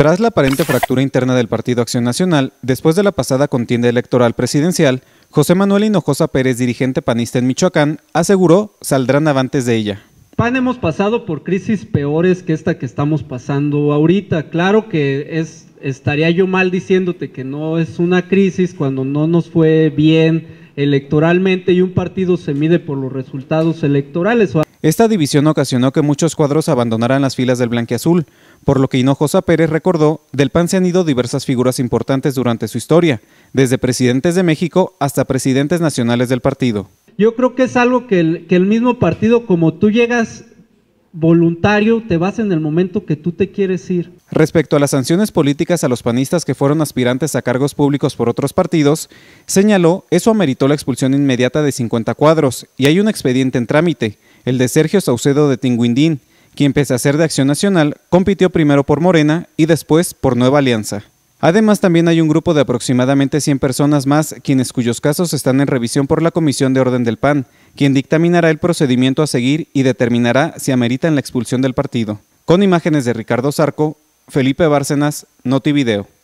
Tras la aparente fractura interna del Partido Acción Nacional, después de la pasada contienda electoral presidencial, José Manuel Hinojosa Pérez, dirigente panista en Michoacán, aseguró saldrán avantes de ella. PAN hemos pasado por crisis peores que esta que estamos pasando ahorita. Claro que es estaría yo mal diciéndote que no es una crisis cuando no nos fue bien electoralmente y un partido se mide por los resultados electorales. Esta división ocasionó que muchos cuadros abandonaran las filas del Azul, por lo que Hinojosa Pérez recordó, del PAN se han ido diversas figuras importantes durante su historia, desde presidentes de México hasta presidentes nacionales del partido. Yo creo que es algo que el, que el mismo partido, como tú llegas voluntario, te vas en el momento que tú te quieres ir. Respecto a las sanciones políticas a los panistas que fueron aspirantes a cargos públicos por otros partidos, señaló, eso ameritó la expulsión inmediata de 50 cuadros y hay un expediente en trámite el de Sergio Saucedo de Tinguindín, quien pese a ser de Acción Nacional, compitió primero por Morena y después por Nueva Alianza. Además, también hay un grupo de aproximadamente 100 personas más, quienes cuyos casos están en revisión por la Comisión de Orden del PAN, quien dictaminará el procedimiento a seguir y determinará si ameritan la expulsión del partido. Con imágenes de Ricardo Sarco, Felipe Bárcenas, Notivideo.